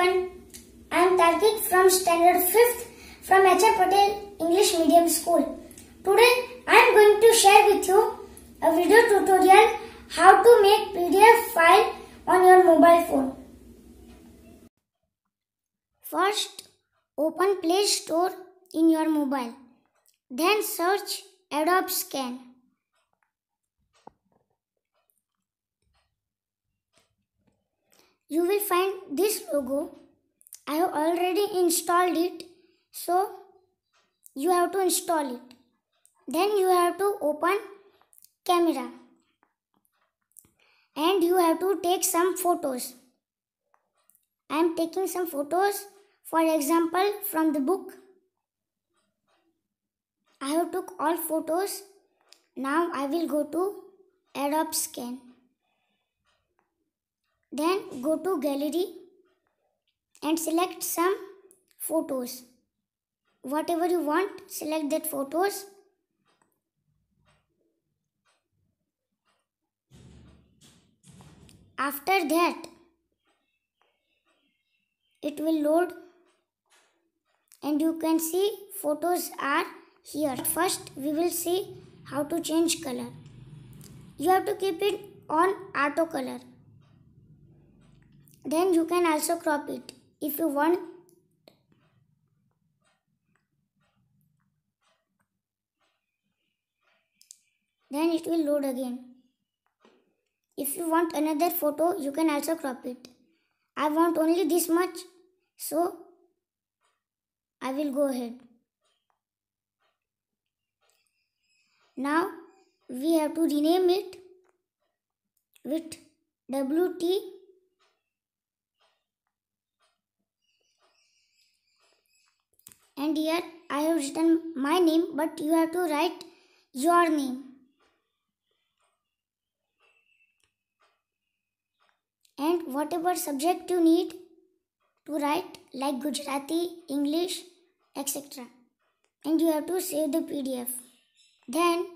everyone. I am Tarkik from Standard 5th from H.R. Patel English Medium School. Today I am going to share with you a video tutorial how to make PDF file on your mobile phone. First, open Play Store in your mobile. Then search Adobe Scan. you will find this logo. I have already installed it. So you have to install it. Then you have to open camera. And you have to take some photos. I am taking some photos. For example, from the book. I have took all photos. Now I will go to Adobe Scan. Then go to gallery and select some photos. Whatever you want, select that photos. After that, it will load and you can see photos are here. First, we will see how to change color. You have to keep it on auto color then you can also crop it if you want then it will load again if you want another photo you can also crop it I want only this much so I will go ahead now we have to rename it with WT and here I have written my name but you have to write your name. And whatever subject you need to write like Gujarati, English, etc. And you have to save the PDF. Then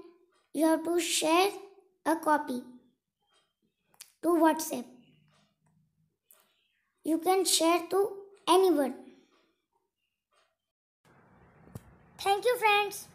you have to share a copy to WhatsApp. You can share to anyone Thank you friends.